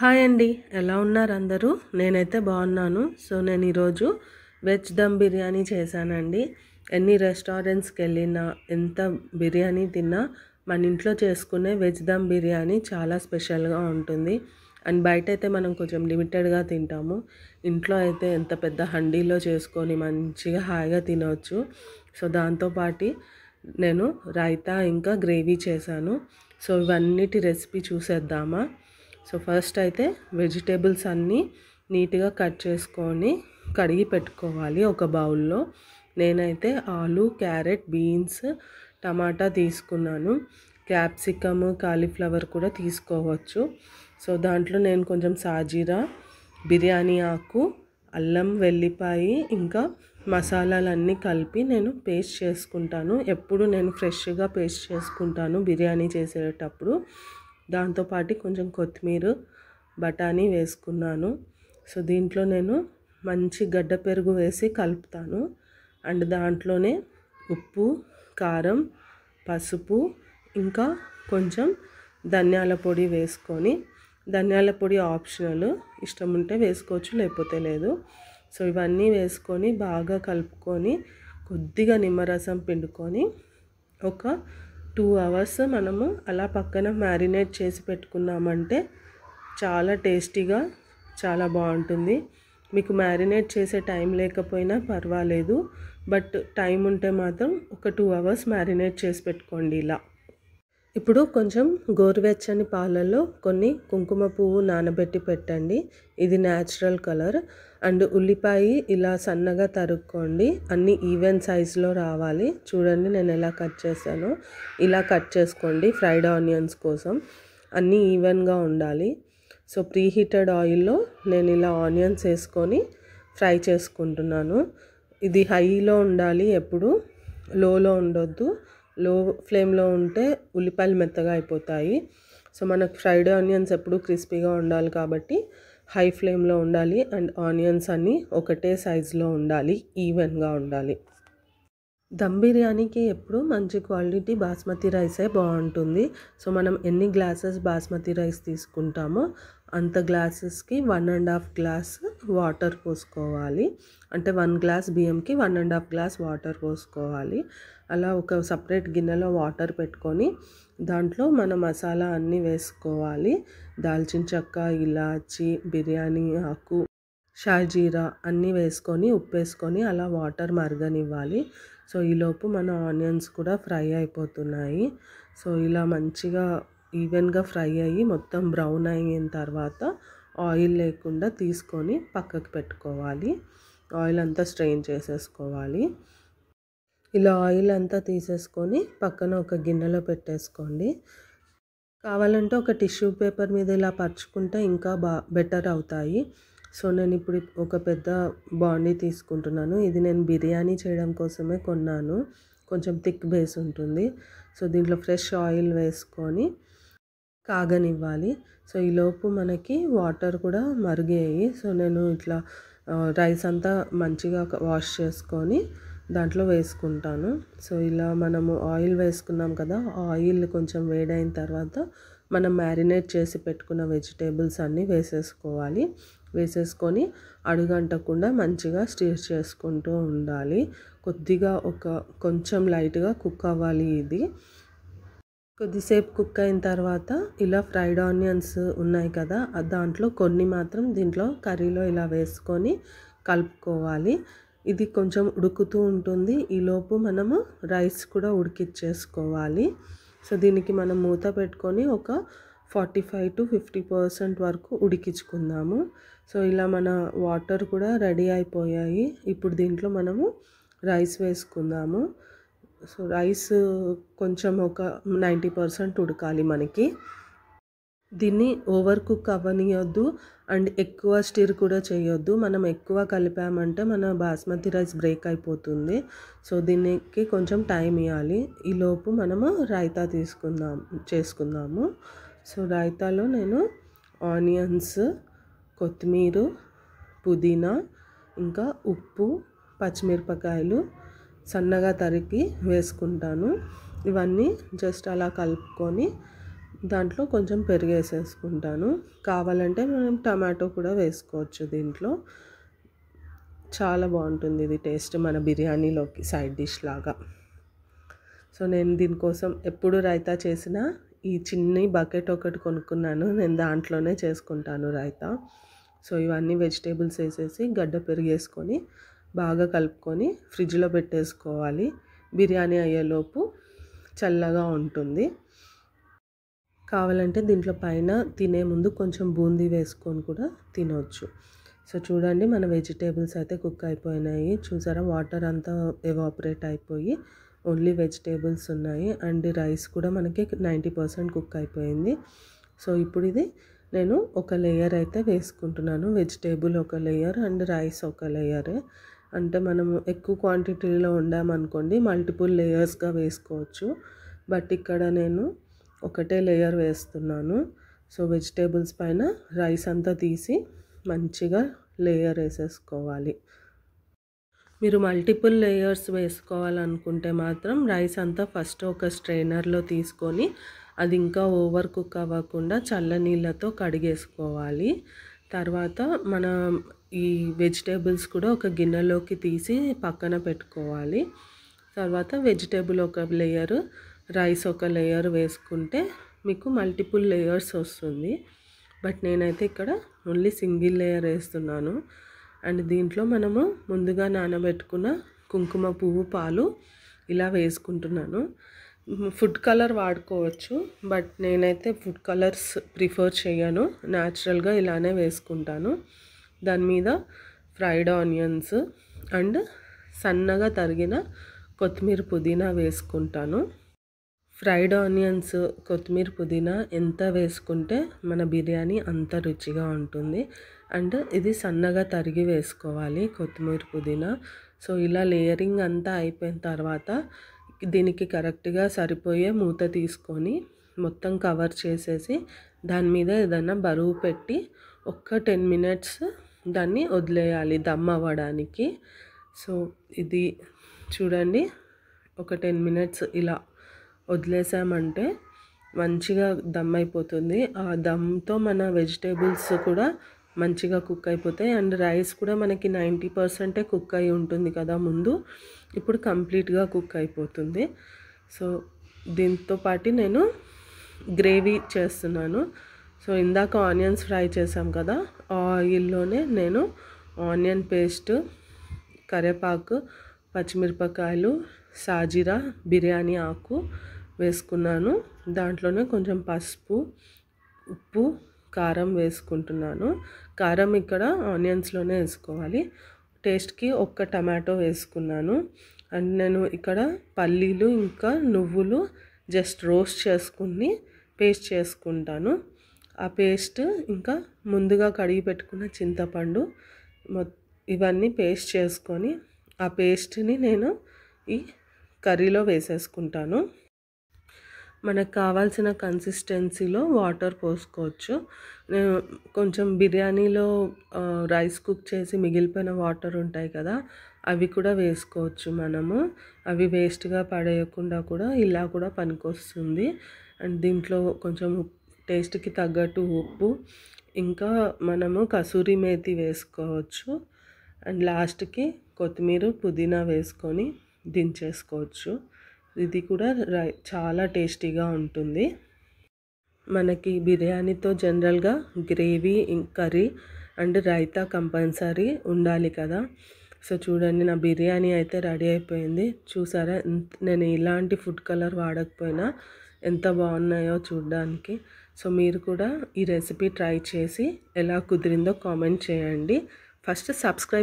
hi అండి ఎలా ఉన్నారు అందరూ నేనైతే బాగున్నాను సో నేను ఈరోజు వెజ్ దమ్ బిర్యానీ చేశానండి ఎన్ని రెస్టారెంట్స్కి వెళ్ళినా ఎంత బిర్యానీ తిన్నా మన ఇంట్లో చేసుకునే వెజ్ దమ్ బిర్యానీ చాలా స్పెషల్గా ఉంటుంది అండ్ బయట అయితే మనం కొంచెం లిమిటెడ్గా తింటాము ఇంట్లో అయితే ఎంత పెద్ద హండీలో చేసుకొని మంచిగా హాయిగా తినవచ్చు సో దాంతోపాటు నేను రైతా ఇంకా గ్రేవీ చేశాను సో ఇవన్నిటి రెసిపీ చూసేద్దామా సో ఫస్ట్ అయితే వెజిటేబుల్స్ అన్నీ నీట్గా కట్ చేసుకొని కడిగి పెట్టుకోవాలి ఒక బౌల్లో నేనైతే ఆలు క్యారెట్ బీన్స్ టమాటా తీసుకున్నాను క్యాప్సికమ్ కాలీఫ్లవర్ కూడా తీసుకోవచ్చు సో దాంట్లో నేను కొంచెం సాజీరా బిర్యానీ ఆకు అల్లం వెల్లిపాయి ఇంకా మసాలాలన్నీ కలిపి నేను పేస్ట్ చేసుకుంటాను ఎప్పుడు నేను ఫ్రెష్గా పేస్ట్ చేసుకుంటాను బిర్యానీ చేసేటప్పుడు దాంతోపాటు కొంచెం కొత్తిమీర బఠానీ వేసుకున్నాను సో దీంట్లో నేను మంచి గడ్డ పెరుగు వేసి కలుపుతాను అండ్ దాంట్లోనే ఉప్పు కారం పసుపు ఇంకా కొంచెం ధనియాల పొడి వేసుకొని ధనియాల పొడి ఆప్షనల్ ఇష్టం ఉంటే వేసుకోవచ్చు లేకపోతే లేదు సో ఇవన్నీ వేసుకొని బాగా కలుపుకొని కొద్దిగా నిమ్మరసం పిండుకొని ఒక టూ అవర్స్ మనము అలా పక్కన మ్యారినేట్ చేసి పెట్టుకున్నామంటే చాలా టేస్టీగా చాలా బాగుంటుంది మీకు మ్యారినేట్ చేసే టైం లేకపోయినా పర్వాలేదు బట్ టైం ఉంటే మాత్రం ఒక టూ అవర్స్ మ్యారినేట్ చేసి పెట్టుకోండి ఇలా ఇప్పుడు కొంచెం గోరువెచ్చని పాలల్లో కొన్ని కుంకుమ పువ్వు నానబెట్టి పెట్టండి ఇది న్యాచురల్ కలర్ అండ్ ఉల్లిపాయ ఇలా సన్నగా తరుక్కోండి అన్ని ఈవెన్ సైజులో రావాలి చూడండి నేను ఎలా కట్ చేశాను ఇలా కట్ చేసుకోండి ఫ్రైడ్ ఆనియన్స్ కోసం అన్నీ ఈవెన్గా ఉండాలి సో ప్రీ హీటెడ్ ఆయిల్లో నేను ఇలా ఆనియన్స్ వేసుకొని ఫ్రై చేసుకుంటున్నాను ఇది హైలో ఉండాలి ఎప్పుడు లోలో ఉండొద్దు లో ఫ్లేమ్లో ఉంటే ఉల్లిపాయలు మెత్తగా అయిపోతాయి సో మనకు ఫ్రైడ్ ఆనియన్స్ ఎప్పుడు క్రిస్పీగా ఉండాలి కాబట్టి హై ఫ్లేమ్లో ఉండాలి అండ్ ఆనియన్స్ అన్నీ ఒకటే సైజులో ఉండాలి ఈవెన్గా ఉండాలి దమ్ బిర్యానీకి ఎప్పుడు మంచి క్వాలిటీ బాస్మతి రైసే బాగుంటుంది సో మనం ఎన్ని గ్లాసెస్ బాస్మతి రైస్ తీసుకుంటామో అంత గ్లాసెస్కి one and half glass water పోసుకోవాలి అంటే వన్ గ్లాస్ బియ్యంకి one and half glass water పోసుకోవాలి అలా ఒక సపరేట్ గిన్నెలో వాటర్ పెట్టుకొని దాంట్లో మన మసాలా అన్నీ వేసుకోవాలి దాల్చిన చెక్క ఇలాచి బిర్యానీ ఆకు షాజీరా అన్నీ వేసుకొని ఉప్పు వేసుకొని అలా వాటర్ మరగనివ్వాలి సో ఈలోపు మన ఆనియన్స్ కూడా ఫ్రై అయిపోతున్నాయి సో ఇలా మంచిగా ఈవెన్గా ఫ్రై అయ్యి మొత్తం బ్రౌన్ అయిన తర్వాత ఆయిల్ లేకుండా తీసుకొని పక్కకు పెట్టుకోవాలి ఆయిల్ అంతా స్ట్రెయిన్ చేసేసుకోవాలి ఇలా ఆయిల్ అంతా తీసేసుకొని పక్కన ఒక గిన్నెలో పెట్టేసుకోండి కావాలంటే ఒక టిష్యూ పేపర్ మీద ఇలా పరుచుకుంటే ఇంకా బా బెటర్ అవుతాయి సో నేను ఇప్పుడు ఒక పెద్ద బాండీ తీసుకుంటున్నాను ఇది నేను బిర్యానీ చేయడం కోసమే కొన్నాను కొంచెం థిక్ బేస్ ఉంటుంది సో దీంట్లో ఫ్రెష్ ఆయిల్ వేసుకొని కాగనివ్వాలి సో ఈలోపు మనకి వాటర్ కూడా మరిగాయి సో నేను ఇట్లా రైస్ అంతా మంచిగా వాష్ చేసుకొని దాంట్లో వేసుకుంటాను సో ఇలా మనము ఆయిల్ వేసుకున్నాం కదా ఆయిల్ కొంచెం వేడైన తర్వాత మనం మ్యారినేట్ చేసి పెట్టుకున్న వెజిటేబుల్స్ అన్నీ వేసేసుకోవాలి వేసేసుకొని అడుగంటకుండా మంచిగా స్టిర్ చేసుకుంటూ ఉండాలి కొద్దిగా ఒక కొంచెం లైట్గా కుక్ అవ్వాలి ఇది కొద్దిసేపు కుక్ అయిన తర్వాత ఇలా ఫ్రైడ్ ఆనియన్స్ ఉన్నాయి కదా దాంట్లో కొన్ని మాత్రం దీంట్లో కర్రీలో ఇలా వేసుకొని కలుపుకోవాలి ఇది కొంచెం ఉడుకుతూ ఉంటుంది ఈలోపు మనము రైస్ కూడా ఉడికిచ్చేసుకోవాలి సో దీనికి మనం మూత పెట్టుకొని ఒక forty five to fifty percent వరకు ఉడికించుకుందాము సో ఇలా మన వాటర్ కూడా రెడీ అయిపోయాయి ఇప్పుడు దీంట్లో మనము రైస్ వేసుకుందాము సో రైస్ కొంచెం ఒక నైంటీ పర్సెంట్ ఉడకాలి మనకి దీన్ని ఓవర్ కుక్ అవ్వనియొద్దు అండ్ ఎక్కువ స్టిర్ కూడా చేయొద్దు మనం ఎక్కువ కలిపామంటే మన బాస్మతి రైస్ బ్రేక్ అయిపోతుంది సో దీనికి కొంచెం టైం ఇవ్వాలి ఈలోపు మనము రైతా తీసుకుందాం చేసుకుందాము సో రైతాలో నేను ఆనియన్స్ కొత్తిమీర పుదీనా ఇంకా ఉప్పు పచ్చిమిరపకాయలు సన్నగా తరిగి వేసుకుంటాను ఇవన్నీ జస్ట్ అలా కలుపుకొని దాంట్లో కొంచెం పెరిగేసేసుకుంటాను కావాలంటే మనం టమాటో కూడా వేసుకోవచ్చు దీంట్లో చాలా బాగుంటుంది ఇది టేస్ట్ మన బిర్యానీలోకి సైడ్ డిష్ లాగా సో నేను దీనికోసం ఎప్పుడు రైతా చేసిన ఈ చిన్ని బకెట్ ఒకటి కొనుక్కున్నాను నేను దాంట్లోనే చేసుకుంటాను రైతా సో ఇవన్నీ వెజిటేబుల్స్ వేసేసి గడ్డ పెరిగేసుకొని బాగా కలుపుకొని ఫ్రిడ్జ్లో పెట్టేసుకోవాలి బిర్యానీ అయ్యేలోపు చల్లగా ఉంటుంది కావాలంటే దీంట్లో పైన తినే ముందు కొంచెం బూందీ వేసుకొని కూడా తినవచ్చు సో చూడండి మన వెజిటేబుల్స్ అయితే కుక్ అయిపోయినాయి చూసారా వాటర్ అంతా ఎవాపరేట్ అయిపోయి ఓన్లీ వెజిటేబుల్స్ ఉన్నాయి అండ్ రైస్ కూడా మనకి నైంటీ పర్సెంట్ కుక్ అయిపోయింది సో ఇప్పుడు ఇది నేను ఒక లేయర్ అయితే వేసుకుంటున్నాను వెజిటేబుల్ ఒక లేయర్ అండ్ రైస్ ఒక లేయర్ అంటే మనము ఎక్కువ క్వాంటిటీలో ఉండామనుకోండి మల్టిపుల్ లేయర్స్గా వేసుకోవచ్చు బట్ ఇక్కడ నేను ఒకటే లేయర్ వేస్తున్నాను సో వెజిటేబుల్స్ పైన రైస్ అంతా తీసి మంచిగా లేయర్ వేసేసుకోవాలి మీరు మల్టిపుల్ లేయర్స్ వేసుకోవాలనుకుంటే మాత్రం రైస్ అంతా ఫస్ట్ ఒక స్ట్రైనర్లో తీసుకొని అది ఇంకా ఓవర్ కుక్ అవ్వకుండా చల్ల నీళ్ళతో కడిగేసుకోవాలి తర్వాత మన ఈ వెజిటేబుల్స్ కూడా ఒక గిన్నెలోకి తీసి పక్కన పెట్టుకోవాలి తర్వాత వెజిటేబుల్ ఒక లేయర్ రైస్ ఒక లేయర్ వేసుకుంటే మీకు మల్టిపుల్ లేయర్స్ వస్తుంది బట్ నేనైతే ఇక్కడ ఓన్లీ సింగిల్ లేయర్ వేస్తున్నాను అండ్ దీంట్లో మనము ముందుగా నానబెట్టుకున్న కుంకుమ పువ్వు పాలు ఇలా వేసుకుంటున్నాను ఫుడ్ కలర్ వాడుకోవచ్చు బట్ నేనైతే ఫుడ్ కలర్స్ ప్రిఫర్ చేయను న్యాచురల్గా ఇలానే వేసుకుంటాను దాని మీద ఫ్రైడ్ ఆనియన్స్ అండ్ సన్నగా తరిగిన కొత్తిమీర పుదీనా వేసుకుంటాను ఫ్రైడ్ ఆనియన్స్ కొత్తిమీర పుదీనా ఎంత వేసుకుంటే మన బిర్యానీ అంత రుచిగా ఉంటుంది అండ్ ఇది సన్నగా తరిగి వేసుకోవాలి కొత్తిమీర పుదీనా సో ఇలా లేయరింగ్ అంతా అయిపోయిన తర్వాత దీనికి కరెక్ట్గా సరిపోయే మూత తీసుకొని మొత్తం కవర్ చేసేసి దాని మీద ఏదైనా బరువు పెట్టి ఒక్క టెన్ మినిట్స్ దాన్ని వదిలేయాలి దమ్ అవ్వడానికి సో ఇది చూడండి ఒక టెన్ మినిట్స్ ఇలా వదిలేసామంటే మంచిగా దమ్ అయిపోతుంది ఆ దమ్తో మన వెజిటేబుల్స్ కూడా మంచిగా కుక్ అయిపోతాయి అండ్ రైస్ కూడా మనకి నైంటీ పర్సెంటే కుక్ అయి ఉంటుంది కదా ముందు ఇప్పుడు కంప్లీట్గా కుక్ అయిపోతుంది సో దీంతో పాటు నేను గ్రేవీ చేస్తున్నాను సో ఇందాక ఆనియన్స్ ఫ్రై చేసాం కదా ఆయిల్లోనే నేను ఆనియన్ పేస్ట్ కరివేపాకు పచ్చిమిరపకాయలు సాజీరా బిర్యానీ ఆకు వేసుకున్నాను దాంట్లోనే కొంచెం పసుపు ఉప్పు కారం వేసుకుంటున్నాను కారం ఇక్కడ ఆనియన్స్లోనే వేసుకోవాలి టేస్ట్కి ఒక్క టమాటో వేసుకున్నాను అండ్ నేను ఇక్కడ పల్లీలు ఇంకా నువ్వులు జస్ట్ రోస్ట్ చేసుకుని పేస్ట్ చేసుకుంటాను ఆ పేస్ట్ ఇంకా ముందుగా కడిగి పెట్టుకున్న చింతపండు ఇవన్నీ పేస్ట్ చేసుకొని ఆ పేస్ట్ని నేను ఈ కర్రీలో వేసేసుకుంటాను మనకు కావాల్సిన కన్సిస్టెన్సీలో వాటర్ పోసుకోవచ్చు కొంచెం బిర్యానీలో రైస్ కుక్ చేసి మిగిలిపోయిన వాటర్ ఉంటాయి కదా అవి కూడా వేసుకోవచ్చు మనము అవి వేస్ట్గా పడేయకుండా కూడా ఇలా కూడా పనికొస్తుంది అండ్ దీంట్లో కొంచెం టేస్ట్కి తగ్గట్టు ఉప్పు ఇంకా మనము కసూరి మేతి వేసుకోవచ్చు అండ్ లాస్ట్కి కొత్తిమీర పుదీనా వేసుకొని దించేసుకోవచ్చు ఇది కూడా రై చాలా టేస్టీగా ఉంటుంది మనకి బిర్యానీతో జనరల్గా gravy curry and raita compulsory ఉండాలి కదా సో చూడండి నా బిర్యానీ అయితే రెడీ అయిపోయింది చూసారా నేను ఇలాంటి ఫుడ్ కలర్ వాడకపోయినా ఎంత బాగున్నాయో చూడడానికి సో మీరు కూడా ఈ రెసిపీ ట్రై చేసి ఎలా కుదిరిందో కామెంట్ చేయండి ఫస్ట్ సబ్స్క్రైబ్